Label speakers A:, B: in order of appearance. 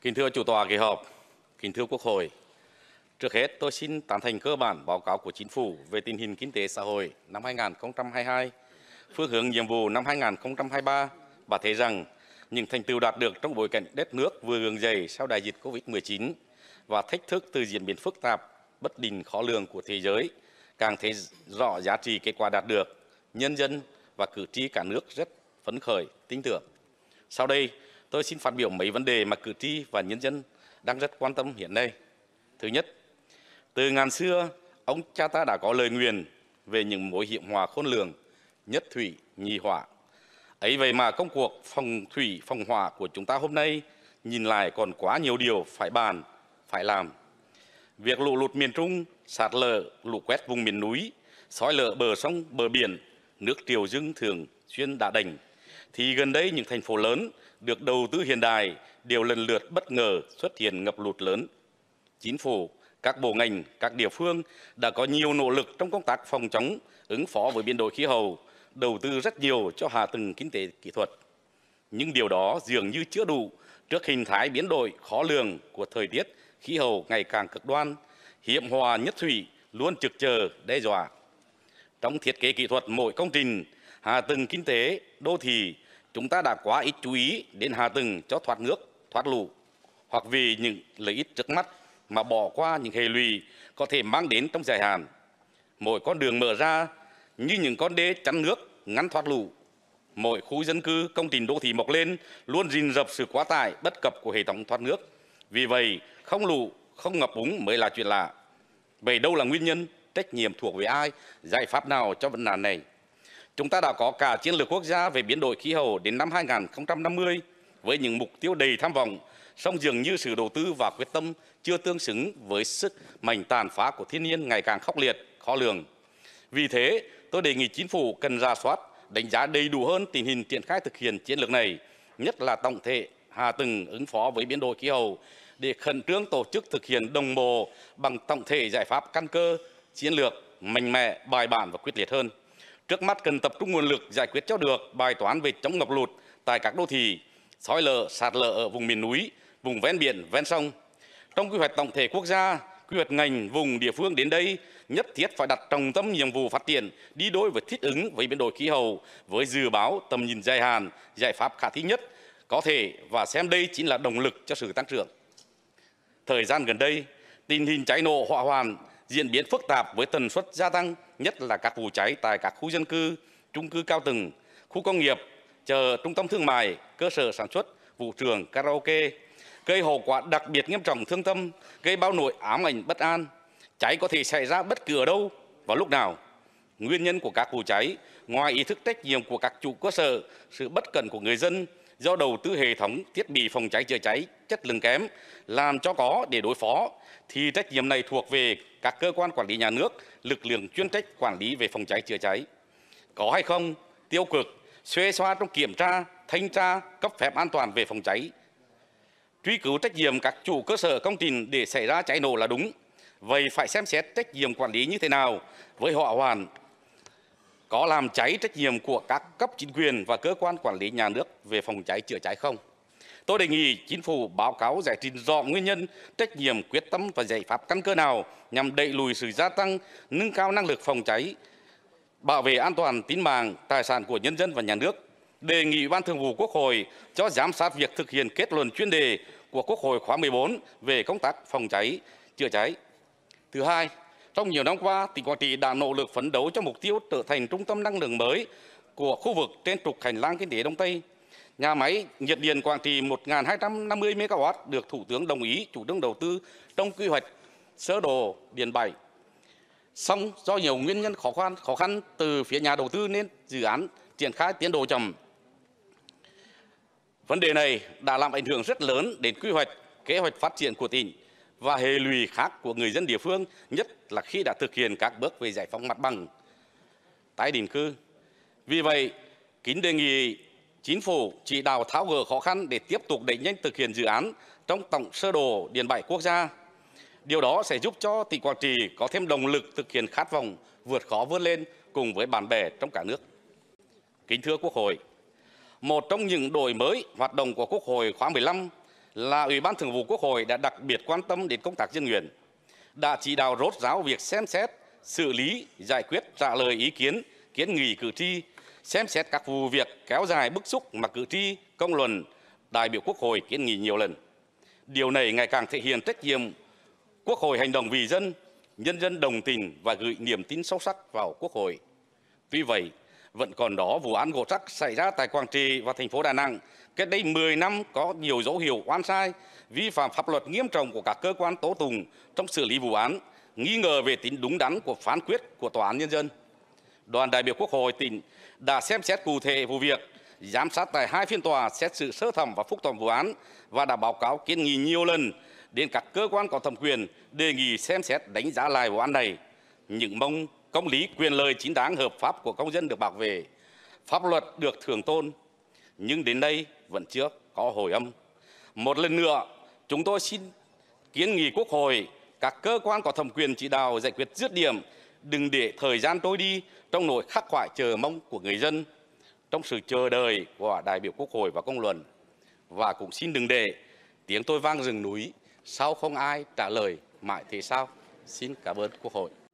A: Kính thưa chủ tọa kỳ họp, kính thưa Quốc hội, trước hết tôi xin tán thành cơ bản báo cáo của Chính phủ về tình hình kinh tế xã hội năm 2022, phương hướng nhiệm vụ năm 2023 và thấy rằng những thành tựu đạt được trong bối cảnh đất nước vừa gượng dậy sau đại dịch Covid-19 và thách thức từ diễn biến phức tạp, bất định khó lường của thế giới càng thấy rõ giá trị kết quả đạt được, nhân dân và cử tri cả nước rất phấn khởi, tin tưởng. Sau đây, Tôi xin phát biểu mấy vấn đề mà cử tri và nhân dân đang rất quan tâm hiện nay. Thứ nhất, từ ngàn xưa, ông cha ta đã có lời nguyền về những mối hiểm hòa khôn lường, nhất thủy, nhì hỏa. Ấy vậy mà công cuộc phòng thủy, phòng hỏa của chúng ta hôm nay nhìn lại còn quá nhiều điều phải bàn, phải làm. Việc lũ lụt miền Trung, sạt lở, lũ quét vùng miền núi, sói lở bờ sông, bờ biển, nước triều dưng thường xuyên đã đành thì gần đây những thành phố lớn được đầu tư hiện đại đều lần lượt bất ngờ xuất hiện ngập lụt lớn. Chính phủ, các bộ ngành, các địa phương đã có nhiều nỗ lực trong công tác phòng chống, ứng phó với biến đổi khí hậu, đầu tư rất nhiều cho hạ tầng kinh tế kỹ thuật. Nhưng điều đó dường như chưa đủ trước hình thái biến đổi khó lường của thời tiết khí hậu ngày càng cực đoan, hiểm hòa nhất thủy luôn trực chờ đe dọa. Trong thiết kế kỹ thuật mỗi công trình, hạ tầng kinh tế, đô thị chúng ta đã quá ít chú ý đến hạ tầng cho thoát nước, thoát lũ, hoặc vì những lợi ích trước mắt mà bỏ qua những hệ lụy có thể mang đến trong dài hạn. Mỗi con đường mở ra như những con đê chắn nước ngăn thoát lũ. Mỗi khu dân cư, công trình đô thị mọc lên luôn rình rập sự quá tải bất cập của hệ thống thoát nước. Vì vậy, không lũ, không ngập úng mới là chuyện lạ. Vậy đâu là nguyên nhân, trách nhiệm thuộc về ai, giải pháp nào cho vấn nạn này? Chúng ta đã có cả chiến lược quốc gia về biến đổi khí hậu đến năm 2050 với những mục tiêu đầy tham vọng, song dường như sự đầu tư và quyết tâm chưa tương xứng với sức mạnh tàn phá của thiên nhiên ngày càng khốc liệt, khó lường. Vì thế, tôi đề nghị chính phủ cần ra soát, đánh giá đầy đủ hơn tình hình triển khai thực hiện chiến lược này, nhất là tổng thể hạ tầng ứng phó với biến đổi khí hậu để khẩn trương tổ chức thực hiện đồng bộ bằng tổng thể giải pháp căn cơ, chiến lược mạnh mẽ, bài bản và quyết liệt hơn. Trước mắt cần tập trung nguồn lực giải quyết cho được bài toán về chống ngập lụt tại các đô thị, sói lở, sạt lở ở vùng miền núi, vùng ven biển, ven sông. Trong quy hoạch tổng thể quốc gia, quy hoạch ngành vùng địa phương đến đây nhất thiết phải đặt trọng tâm nhiệm vụ phát triển đi đôi với thích ứng với biến đổi khí hậu, với dự báo tầm nhìn dài hạn, giải pháp khả thi nhất có thể và xem đây chính là động lực cho sự tăng trưởng. Thời gian gần đây, tình hình cháy nổ hỏa hoạn diễn biến phức tạp với tần suất gia tăng, nhất là các vụ cháy tại các khu dân cư, trung cư cao tầng, khu công nghiệp, chợ, trung tâm thương mại, cơ sở sản xuất, vũ trường, karaoke, gây hậu quả đặc biệt nghiêm trọng thương tâm, gây bao nỗi ám ảnh bất an. Cháy có thể xảy ra bất cứ ở đâu và lúc nào. Nguyên nhân của các vụ cháy, ngoài ý thức trách nhiệm của các chủ cơ sở, sự bất cẩn của người dân do đầu tư hệ thống thiết bị phòng cháy chữa cháy chất lượng kém, làm cho có để đối phó, thì trách nhiệm này thuộc về các cơ quan quản lý nhà nước, lực lượng chuyên trách quản lý về phòng cháy chữa cháy. Có hay không tiêu cực, xuê xoa trong kiểm tra, thanh tra, cấp phép an toàn về phòng cháy. Truy cứu trách nhiệm các chủ cơ sở công trình để xảy ra cháy nổ là đúng. Vậy phải xem xét trách nhiệm quản lý như thế nào với họ hoàn có làm cháy trách nhiệm của các cấp chính quyền và cơ quan quản lý nhà nước về phòng cháy chữa cháy không? Tôi đề nghị chính phủ báo cáo giải trình rõ nguyên nhân, trách nhiệm, quyết tâm và giải pháp căn cơ nào nhằm đẩy lùi sự gia tăng, nâng cao năng lực phòng cháy, bảo vệ an toàn tính mạng, tài sản của nhân dân và nhà nước. Đề nghị Ban Thường vụ Quốc hội cho giám sát việc thực hiện kết luận chuyên đề của Quốc hội khóa 14 về công tác phòng cháy, chữa cháy. Thứ hai, trong nhiều năm qua, tỉnh Quảng Trị đã nỗ lực phấn đấu cho mục tiêu trở thành trung tâm năng lượng mới của khu vực trên trục hành lang kinh tế Đông Tây Nhà máy nhiệt điện Quảng Trị 1.250 MW được Thủ tướng đồng ý chủ trương đầu tư trong quy hoạch sơ đồ điện 7. Song do nhiều nguyên nhân khó khăn khó khăn từ phía nhà đầu tư nên dự án triển khai tiến độ chậm. Vấn đề này đã làm ảnh hưởng rất lớn đến quy hoạch, kế hoạch phát triển của tỉnh và hệ lụy khác của người dân địa phương, nhất là khi đã thực hiện các bước về giải phóng mặt bằng, tái định cư. Vì vậy, kính đề nghị Chính phủ chỉ đạo tháo gỡ khó khăn để tiếp tục đẩy nhanh thực hiện dự án trong tổng sơ đồ điện bảy quốc gia. Điều đó sẽ giúp cho tỉnh Quảng Trị có thêm động lực thực hiện khát vọng vượt khó vươn lên cùng với bạn bè trong cả nước. Kính thưa Quốc hội, một trong những đổi mới hoạt động của Quốc hội khóa 15 là Ủy ban Thường vụ Quốc hội đã đặc biệt quan tâm đến công tác dân nguyện, đã chỉ đạo rốt ráo việc xem xét, xử lý, giải quyết trả lời ý kiến, kiến nghị cử tri xem xét các vụ việc kéo dài bức xúc mà cử tri, công luận, đại biểu Quốc hội kiến nghị nhiều lần. Điều này ngày càng thể hiện trách nhiệm Quốc hội hành động vì dân, nhân dân đồng tình và gửi niềm tin sâu sắc vào Quốc hội. Tuy vậy, vẫn còn đó vụ án gỗ rắc xảy ra tại Quảng Trị và thành phố Đà Nẵng. Cách đây 10 năm có nhiều dấu hiệu oan sai, vi phạm pháp luật nghiêm trọng của các cơ quan tố tụng trong xử lý vụ án, nghi ngờ về tính đúng đắn của phán quyết của Tòa án Nhân dân đoàn đại biểu Quốc hội tỉnh đã xem xét cụ thể vụ việc, giám sát tại hai phiên tòa xét xử sơ thẩm và phúc thẩm vụ án và đã báo cáo kiến nghị nhiều lần đến các cơ quan có thẩm quyền đề nghị xem xét đánh giá lại vụ án này. Những mong công lý quyền lợi chính đáng hợp pháp của công dân được bảo vệ, pháp luật được thường tôn, nhưng đến đây vẫn chưa có hồi âm. Một lần nữa, chúng tôi xin kiến nghị Quốc hội, các cơ quan có thẩm quyền chỉ đạo giải quyết dứt điểm đừng để thời gian trôi đi trong nỗi khắc khoải chờ mong của người dân, trong sự chờ đợi của đại biểu Quốc hội và công luận. Và cũng xin đừng để tiếng tôi vang rừng núi, sao không ai trả lời mãi thì sao. Xin cảm ơn Quốc hội.